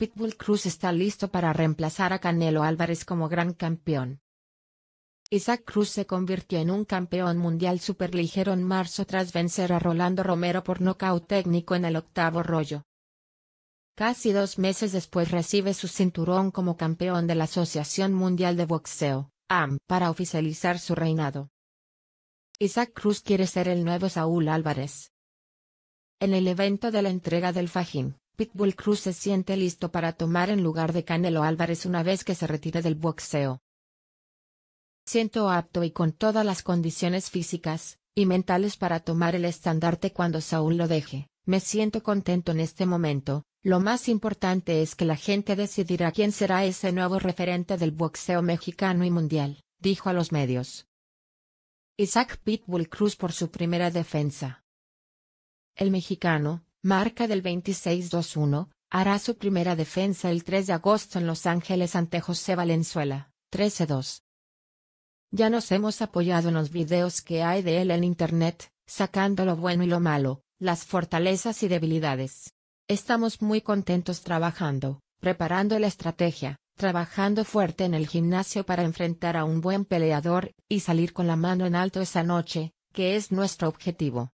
Pitbull Cruz está listo para reemplazar a Canelo Álvarez como gran campeón. Isaac Cruz se convirtió en un campeón mundial superligero en marzo tras vencer a Rolando Romero por nocaut técnico en el octavo rollo. Casi dos meses después recibe su cinturón como campeón de la Asociación Mundial de Boxeo, AM, para oficializar su reinado. Isaac Cruz quiere ser el nuevo Saúl Álvarez. En el evento de la entrega del Fajín, Pitbull Cruz se siente listo para tomar en lugar de Canelo Álvarez una vez que se retire del boxeo. Siento apto y con todas las condiciones físicas y mentales para tomar el estandarte cuando Saúl lo deje. Me siento contento en este momento. Lo más importante es que la gente decidirá quién será ese nuevo referente del boxeo mexicano y mundial, dijo a los medios. Isaac Pitbull Cruz por su primera defensa. El mexicano, marca del 26 hará su primera defensa el 3 de agosto en Los Ángeles ante José Valenzuela, 13-2. Ya nos hemos apoyado en los videos que hay de él en Internet, sacando lo bueno y lo malo, las fortalezas y debilidades. Estamos muy contentos trabajando, preparando la estrategia, trabajando fuerte en el gimnasio para enfrentar a un buen peleador, y salir con la mano en alto esa noche, que es nuestro objetivo.